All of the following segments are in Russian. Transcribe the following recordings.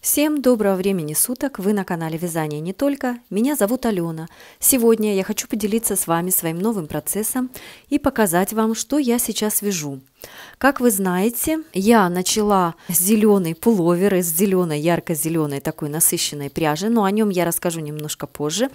Всем доброго времени суток, вы на канале Вязание не только, меня зовут Алена. Сегодня я хочу поделиться с вами своим новым процессом и показать вам, что я сейчас вяжу. Как вы знаете, я начала с зеленой пуловер из зеленой, ярко-зеленой такой насыщенной пряжи, но о нем я расскажу немножко позже.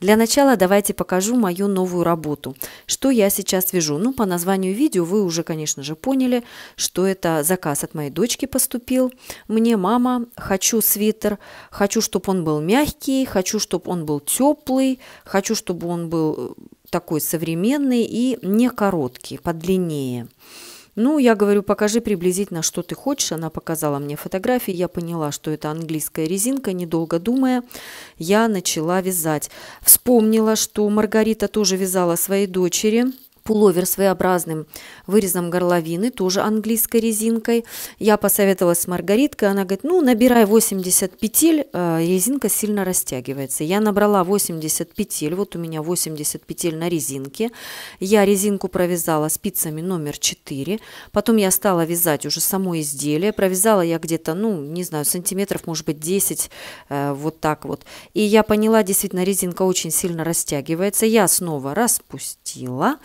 Для начала давайте покажу мою новую работу. Что я сейчас вяжу? Ну, по названию видео вы уже, конечно же, поняли, что это заказ от моей дочки поступил. Мне мама, хочу свитер, хочу, чтобы он был мягкий, хочу, чтобы он был теплый, хочу, чтобы он был э, такой современный и не короткий, подлиннее. длиннее. Ну, я говорю, покажи приблизительно, что ты хочешь. Она показала мне фотографии, я поняла, что это английская резинка. Недолго думая, я начала вязать. Вспомнила, что Маргарита тоже вязала своей дочери пуловер своеобразным вырезом горловины, тоже английской резинкой. Я посоветовалась с Маргариткой, она говорит, ну, набирай 80 петель, э, резинка сильно растягивается. Я набрала 80 петель, вот у меня 80 петель на резинке. Я резинку провязала спицами номер 4, потом я стала вязать уже само изделие, провязала я где-то, ну, не знаю, сантиметров, может быть, 10, э, вот так вот. И я поняла, действительно, резинка очень сильно растягивается. Я снова распустила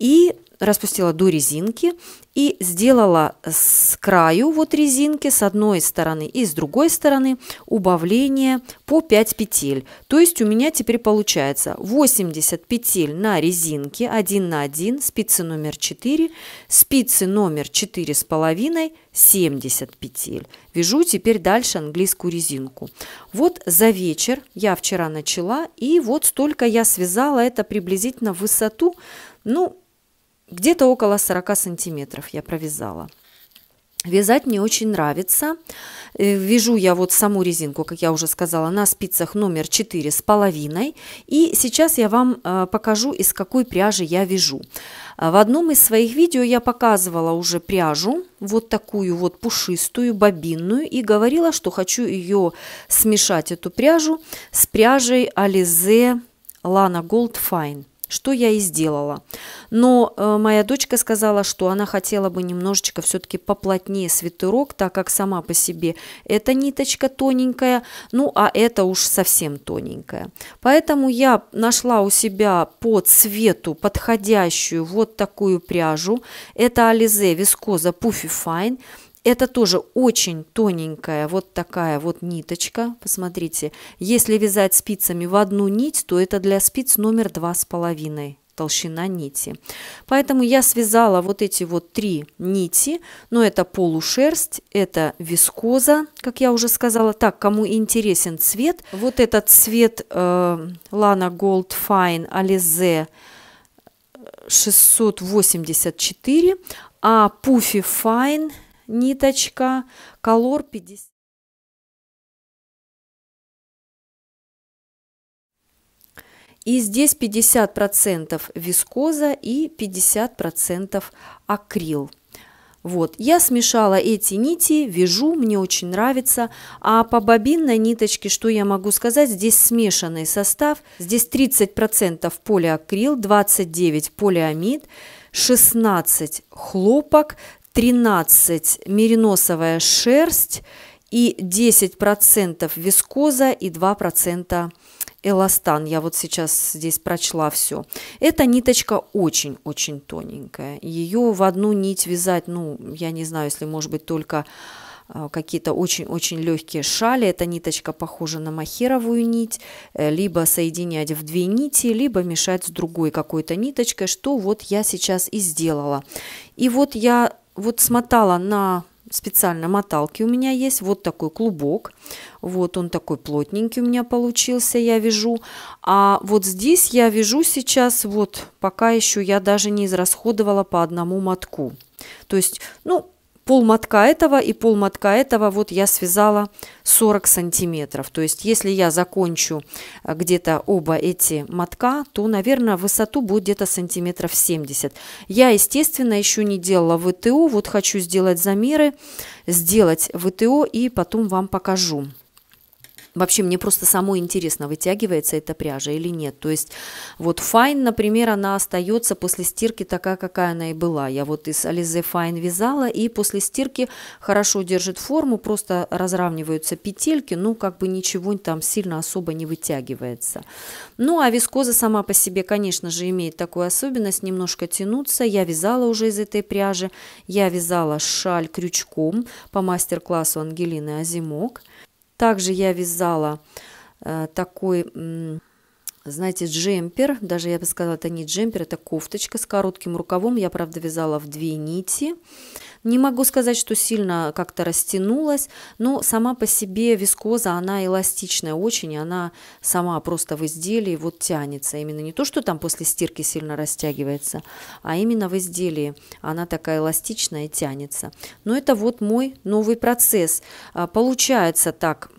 и распустила до резинки и сделала с краю вот резинки с одной стороны и с другой стороны убавление по 5 петель. То есть у меня теперь получается 80 петель на резинке 1 на 1, спицы номер 4, спицы номер 4 с половиной 70 петель. Вяжу теперь дальше английскую резинку. Вот за вечер я вчера начала и вот столько я связала это приблизительно в высоту ну, где-то около 40 сантиметров я провязала. Вязать мне очень нравится. Э, вяжу я вот саму резинку, как я уже сказала, на спицах номер 4 с половиной. И сейчас я вам э, покажу, из какой пряжи я вяжу. Э, в одном из своих видео я показывала уже пряжу, вот такую вот пушистую, бобинную, и говорила, что хочу ее смешать, эту пряжу, с пряжей Alize Lana Gold Fine что я и сделала. Но э, моя дочка сказала, что она хотела бы немножечко все-таки поплотнее свитерок, так как сама по себе эта ниточка тоненькая, ну а это уж совсем тоненькая. Поэтому я нашла у себя по цвету подходящую вот такую пряжу. Это Ализе вискоза Puffy Fine. Это тоже очень тоненькая вот такая вот ниточка. Посмотрите, если вязать спицами в одну нить, то это для спиц номер два с половиной толщина нити. Поэтому я связала вот эти вот три нити, но это полушерсть, это вискоза, как я уже сказала. Так, кому интересен цвет, вот этот цвет э, Lana Gold Fine Alize 684, э, а Puffy Fine ниточка, колор 50. И здесь 50% вискоза и 50% акрил. Вот, я смешала эти нити, вяжу, мне очень нравится. А по бобинной ниточке, что я могу сказать, здесь смешанный состав. Здесь 30% полиакрил, 29% полиамид, 16 хлопок, 13 мериносовая шерсть и 10% вискоза и 2% эластан. Я вот сейчас здесь прочла все. Эта ниточка очень-очень тоненькая. Ее в одну нить вязать, ну, я не знаю, если может быть только э, какие-то очень-очень легкие шали. Эта ниточка похожа на махеровую нить, э, либо соединять в две нити, либо мешать с другой какой-то ниточкой, что вот я сейчас и сделала. И вот я вот смотала на специально моталки у меня есть, вот такой клубок, вот он такой плотненький у меня получился, я вяжу, а вот здесь я вяжу сейчас, вот пока еще я даже не израсходовала по одному мотку, то есть, ну, пол мотка этого и пол мотка этого вот я связала 40 сантиметров. То есть если я закончу э, где-то оба эти мотка, то, наверное, высоту будет где-то сантиметров 70. Я, естественно, еще не делала ВТО, вот хочу сделать замеры, сделать ВТО и потом вам покажу. Вообще, мне просто самой интересно, вытягивается эта пряжа или нет. То есть, вот файн, например, она остается после стирки такая, какая она и была. Я вот из Ализе файн вязала, и после стирки хорошо держит форму, просто разравниваются петельки, ну, как бы ничего там сильно особо не вытягивается. Ну, а вискоза сама по себе, конечно же, имеет такую особенность, немножко тянуться. Я вязала уже из этой пряжи, я вязала шаль крючком по мастер-классу Ангелины Азимок. Также я вязала э, такой, знаете, джемпер. Даже я бы сказала, это не джемпер, это кофточка с коротким рукавом. Я, правда, вязала в две нити. Не могу сказать, что сильно как-то растянулась, но сама по себе вискоза, она эластичная очень, и она сама просто в изделии вот тянется. Именно не то, что там после стирки сильно растягивается, а именно в изделии она такая эластичная и тянется. Но это вот мой новый процесс. А, получается так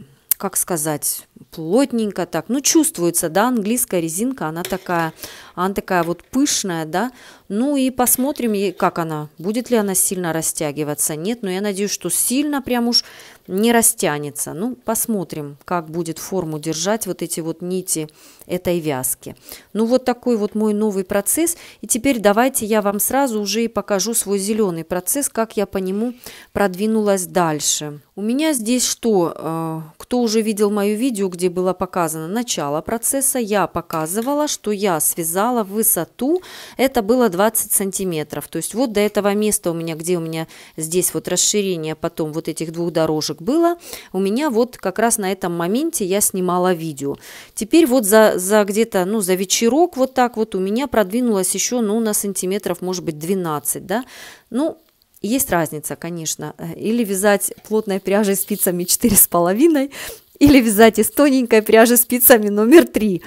как сказать, плотненько так, ну чувствуется, да, английская резинка, она такая, она такая вот пышная, да, ну и посмотрим, как она, будет ли она сильно растягиваться, нет, но я надеюсь, что сильно прям уж не растянется, ну посмотрим, как будет форму держать вот эти вот нити этой вязки. Ну вот такой вот мой новый процесс, и теперь давайте я вам сразу уже и покажу свой зеленый процесс, как я по нему продвинулась дальше. У меня здесь что? Э, кто уже видел мое видео, где было показано начало процесса, я показывала, что я связала высоту, это было 20 сантиметров. То есть вот до этого места у меня, где у меня здесь вот расширение потом вот этих двух дорожек было, у меня вот как раз на этом моменте я снимала видео. Теперь вот за, за где-то, ну, за вечерок вот так вот у меня продвинулось еще, ну, на сантиметров, может быть, 12, да? Ну, есть разница, конечно, или вязать плотной пряжей спицами 4,5, или вязать из тоненькой пряжи спицами номер 3.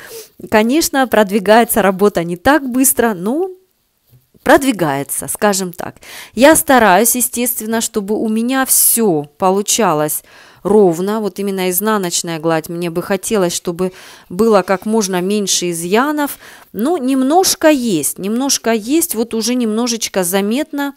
Конечно, продвигается работа не так быстро, но продвигается, скажем так. Я стараюсь, естественно, чтобы у меня все получалось ровно, вот именно изнаночная гладь, мне бы хотелось, чтобы было как можно меньше изъянов, но немножко есть, немножко есть, вот уже немножечко заметно,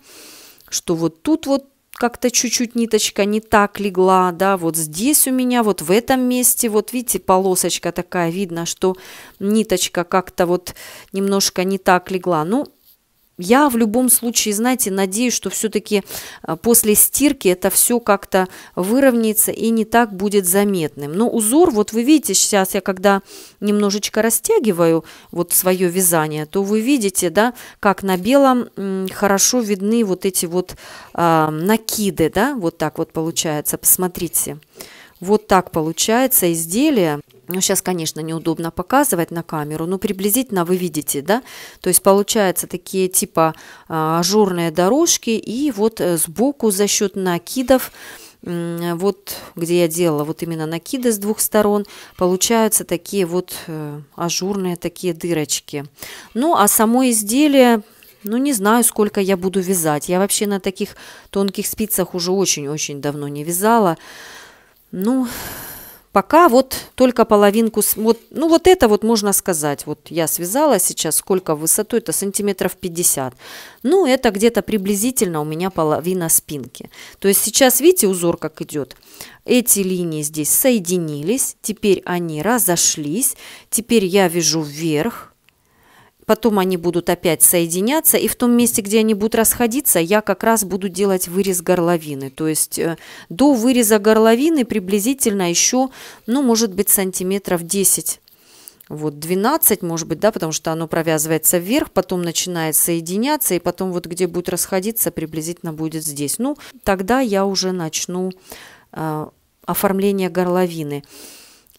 что вот тут вот как-то чуть-чуть ниточка не так легла, да, вот здесь у меня, вот в этом месте, вот видите, полосочка такая, видно, что ниточка как-то вот немножко не так легла. Ну, я в любом случае, знаете, надеюсь, что все-таки а, после стирки это все как-то выровняется и не так будет заметным. Но узор, вот вы видите, сейчас я когда немножечко растягиваю вот свое вязание, то вы видите, да, как на белом хорошо видны вот эти вот э, накиды, да, вот так вот получается, посмотрите. Вот так получается изделие ну, сейчас, конечно, неудобно показывать на камеру, но приблизительно вы видите, да, то есть получаются такие типа а, ажурные дорожки, и вот э, сбоку за счет накидов, вот где я делала вот именно накиды с двух сторон, получаются такие вот э, ажурные такие дырочки. Ну, а само изделие ну, не знаю, сколько я буду вязать. Я вообще на таких тонких спицах уже очень-очень давно не вязала. Ну, Пока вот только половинку, вот, ну вот это вот можно сказать, вот я связала сейчас, сколько высоту это сантиметров 50. Ну это где-то приблизительно у меня половина спинки. То есть сейчас видите узор как идет? Эти линии здесь соединились, теперь они разошлись, теперь я вяжу вверх, Потом они будут опять соединяться, и в том месте, где они будут расходиться, я как раз буду делать вырез горловины. То есть э, до выреза горловины приблизительно еще, ну, может быть, сантиметров 10 вот 12, может быть, да, потому что оно провязывается вверх, потом начинает соединяться, и потом вот где будет расходиться, приблизительно будет здесь. Ну, тогда я уже начну э, оформление горловины.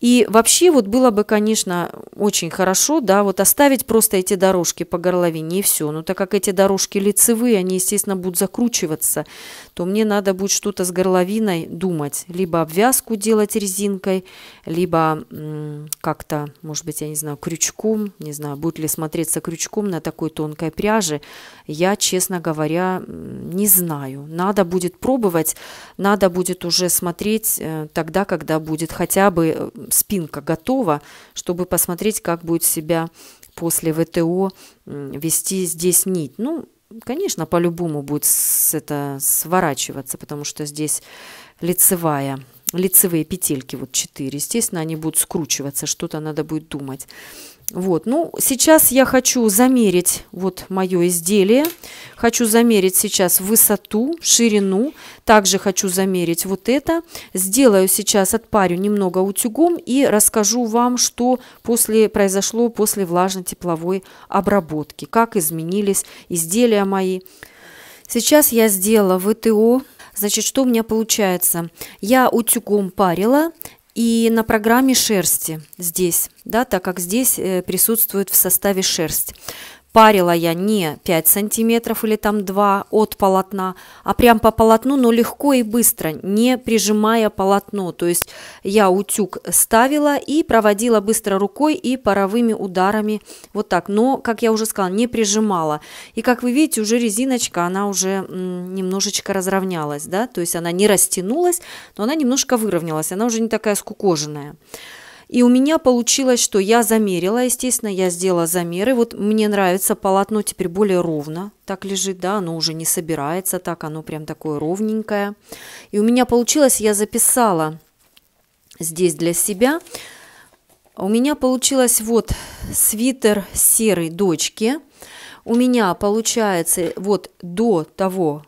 И вообще вот было бы, конечно, очень хорошо, да, вот оставить просто эти дорожки по горловине и все. Но так как эти дорожки лицевые, они, естественно, будут закручиваться, то мне надо будет что-то с горловиной думать. Либо обвязку делать резинкой, либо как-то, может быть, я не знаю, крючком, не знаю, будет ли смотреться крючком на такой тонкой пряже, я, честно говоря, не знаю. Надо будет пробовать, надо будет уже смотреть э, тогда, когда будет хотя бы э, спинка готова, чтобы посмотреть, как будет себя после ВТО вести здесь нить. Ну, конечно, по-любому будет это сворачиваться, потому что здесь лицевая, лицевые петельки, вот 4. Естественно, они будут скручиваться, что-то надо будет думать. Вот, ну, сейчас я хочу замерить вот мое изделие. Хочу замерить сейчас высоту, ширину. Также хочу замерить вот это. Сделаю сейчас, отпарю немного утюгом и расскажу вам, что после, произошло после влажно-тепловой обработки. Как изменились изделия мои. Сейчас я сделала ВТО Значит, что у меня получается? Я утюгом парила, и на программе шерсти здесь, да, так как здесь э, присутствует в составе шерсть. Парила я не 5 сантиметров или там 2 от полотна, а прям по полотну, но легко и быстро, не прижимая полотно. То есть я утюг ставила и проводила быстро рукой и паровыми ударами вот так. Но, как я уже сказала, не прижимала. И как вы видите, уже резиночка, она уже немножечко разровнялась, да, то есть она не растянулась, но она немножко выровнялась, она уже не такая скукоженная. И у меня получилось, что я замерила, естественно, я сделала замеры. Вот мне нравится полотно теперь более ровно, так лежит, да, оно уже не собирается, так оно прям такое ровненькое. И у меня получилось, я записала здесь для себя. У меня получилось вот свитер серой дочки. У меня получается вот до того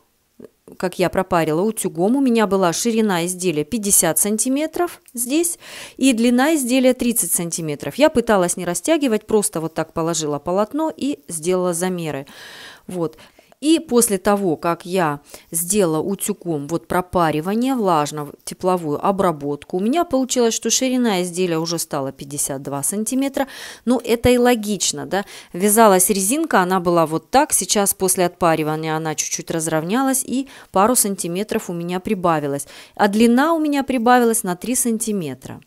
как я пропарила утюгом, у меня была ширина изделия 50 сантиметров здесь и длина изделия 30 сантиметров. Я пыталась не растягивать, просто вот так положила полотно и сделала замеры. Вот. И после того, как я сделала утюгом вот пропаривание, влажно-тепловую обработку, у меня получилось, что ширина изделия уже стала 52 сантиметра. Ну, это и логично, да. Вязалась резинка, она была вот так. Сейчас после отпаривания она чуть-чуть разровнялась и пару сантиметров у меня прибавилось. А длина у меня прибавилась на 3 сантиметра.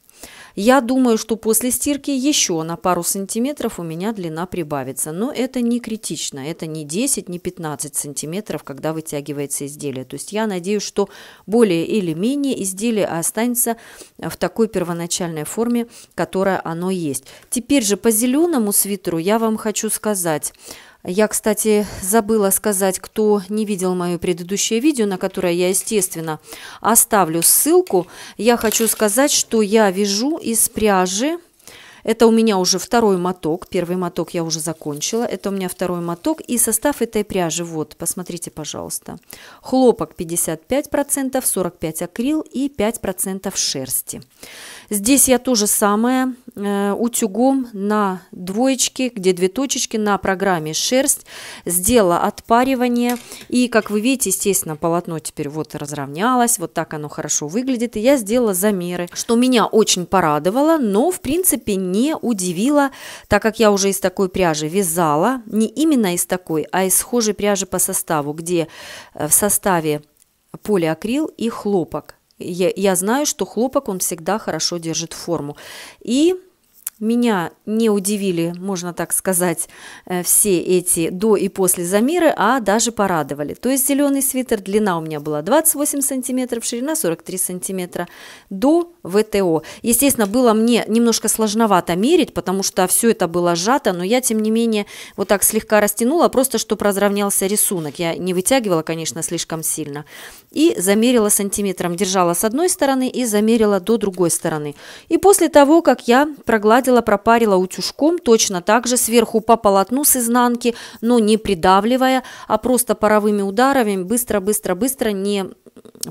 Я думаю, что после стирки еще на пару сантиметров у меня длина прибавится, но это не критично, это не 10, не 15 сантиметров, когда вытягивается изделие. То есть я надеюсь, что более или менее изделие останется э, в такой первоначальной форме, которая оно есть. Теперь же по зеленому свитеру я вам хочу сказать, я, кстати, забыла сказать, кто не видел мое предыдущее видео, на которое я, естественно, оставлю ссылку. Я хочу сказать, что я вяжу из пряжи. Это у меня уже второй моток. Первый моток я уже закончила. Это у меня второй моток. И состав этой пряжи, вот, посмотрите, пожалуйста. Хлопок 55%, 45% акрил и 5% шерсти. Здесь я то же самое э, утюгом на двоечке, где две точечки на программе шерсть, сделала отпаривание. И, как вы видите, естественно, полотно теперь вот разровнялось, вот так оно хорошо выглядит. И я сделала замеры, что меня очень порадовало, но, в принципе, не удивило, так как я уже из такой пряжи вязала, не именно из такой, а из схожей пряжи по составу, где э, в составе полиакрил и хлопок. Я, я знаю, что хлопок он всегда хорошо держит форму. И меня не удивили, можно так сказать, э, все эти до и после замеры, а даже порадовали. То есть зеленый свитер, длина у меня была 28 сантиметров, ширина 43 сантиметра до ВТО. Естественно, было мне немножко сложновато мерить, потому что все это было сжато, но я, тем не менее, вот так слегка растянула, просто чтобы разровнялся рисунок. Я не вытягивала, конечно, слишком сильно. И замерила сантиметром, держала с одной стороны и замерила до другой стороны. И после того, как я прогладила вытащила, пропарила утюжком, точно так же сверху по полотну с изнанки, но не придавливая, а просто паровыми ударами, быстро-быстро-быстро, не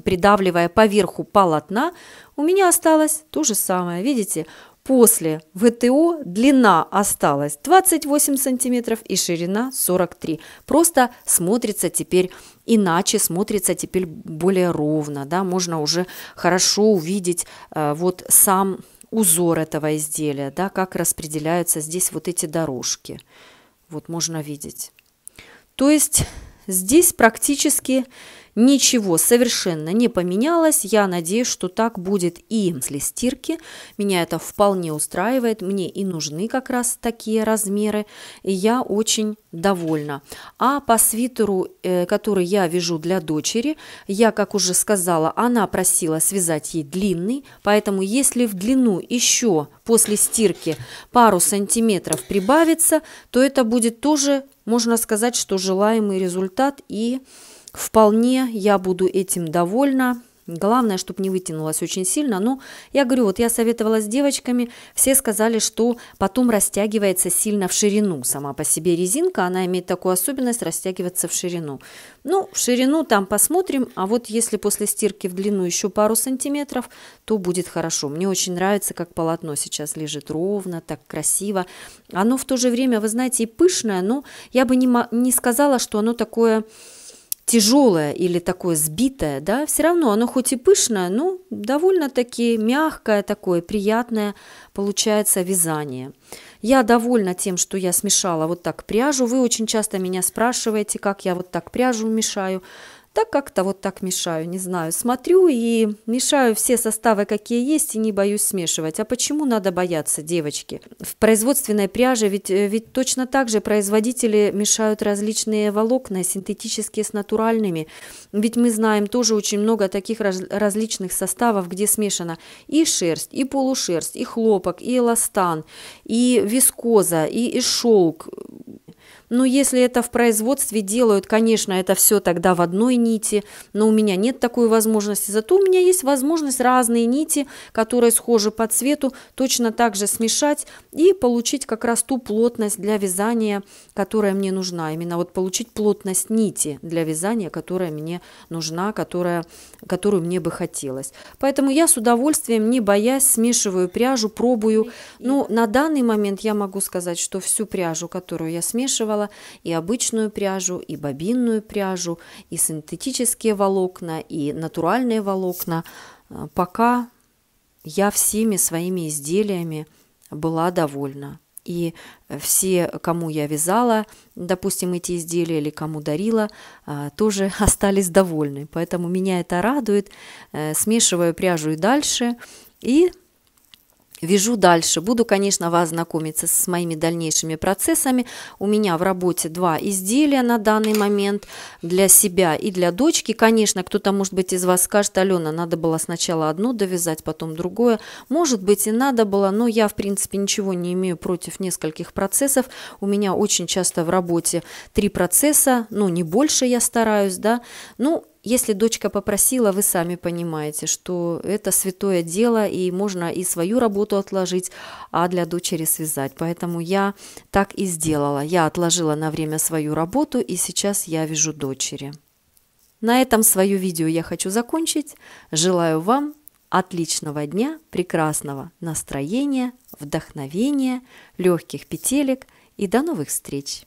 придавливая поверху полотна, у меня осталось то же самое, видите? После ВТО длина осталась 28 сантиметров и ширина 43. Просто смотрится теперь иначе, смотрится теперь более ровно, да, можно уже хорошо увидеть э, вот сам узор этого изделия, да, как распределяются здесь вот эти дорожки. Вот можно видеть. То есть здесь практически Ничего совершенно не поменялось. Я надеюсь, что так будет и после стирки. Меня это вполне устраивает. Мне и нужны как раз такие размеры. И я очень довольна. А по свитеру, э, который я вяжу для дочери, я, как уже сказала, она просила связать ей длинный. Поэтому если в длину еще после стирки пару сантиметров прибавится, то это будет тоже, можно сказать, что желаемый результат и результат вполне я буду этим довольна. Главное, чтобы не вытянулось очень сильно. Но ну, я говорю, вот я советовала с девочками, все сказали, что потом растягивается сильно в ширину. Сама по себе резинка, она имеет такую особенность растягиваться в ширину. Ну, в ширину там посмотрим, а вот если после стирки в длину еще пару сантиметров, то будет хорошо. Мне очень нравится, как полотно сейчас лежит ровно, так красиво. Оно в то же время, вы знаете, и пышное, но я бы не, не сказала, что оно такое тяжелое или такое сбитое, да, все равно оно хоть и пышное, но довольно-таки мягкое такое, приятное получается вязание. Я довольна тем, что я смешала вот так пряжу. Вы очень часто меня спрашиваете, как я вот так пряжу мешаю. Так как-то вот так мешаю, не знаю. Смотрю и мешаю все составы, какие есть, и не боюсь смешивать. А почему надо бояться, девочки? В производственной пряже ведь, э, ведь точно так же производители мешают различные волокна, синтетические с натуральными. Ведь мы знаем тоже очень много таких раз, различных составов, где смешано и шерсть, и полушерсть, и хлопок, и эластан, и вискоза, и, и шелк но ну, если это в производстве делают, конечно, это все тогда в одной нити, но у меня нет такой возможности. Зато у меня есть возможность разные нити, которые схожи по цвету, точно так же смешать и получить как раз ту плотность для вязания, которая мне нужна. Именно вот получить плотность нити для вязания, которая мне нужна, которая, которую мне бы хотелось. Поэтому я с удовольствием, не боясь, смешиваю пряжу, пробую. Но ну, на данный момент я могу сказать, что всю пряжу, которую я смешивала, выбрала и обычную пряжу, и бобинную пряжу, и синтетические волокна, и натуральные волокна. Э, пока я всеми своими изделиями была довольна. И все, кому я вязала, допустим, эти изделия или кому дарила, э, тоже остались довольны. Поэтому меня это радует. Э, смешиваю пряжу и дальше. И вяжу дальше. Буду, конечно, вас знакомиться с моими дальнейшими процессами. У меня в работе два изделия на данный момент для себя и для дочки. Конечно, кто-то, может быть, из вас скажет, Алена, надо было сначала одно довязать, потом другое. Может быть, и надо было, но я, в принципе, ничего не имею против нескольких процессов. У меня очень часто в работе три процесса, ну, не больше я стараюсь, да. Ну, если дочка попросила, вы сами понимаете, что это святое дело, и можно и свою работу отложить, а для дочери связать. Поэтому я так и сделала. Я отложила на время свою работу, и сейчас я вяжу дочери. На этом свое видео я хочу закончить. Желаю вам отличного дня, прекрасного настроения, вдохновения, легких петелек и до новых встреч!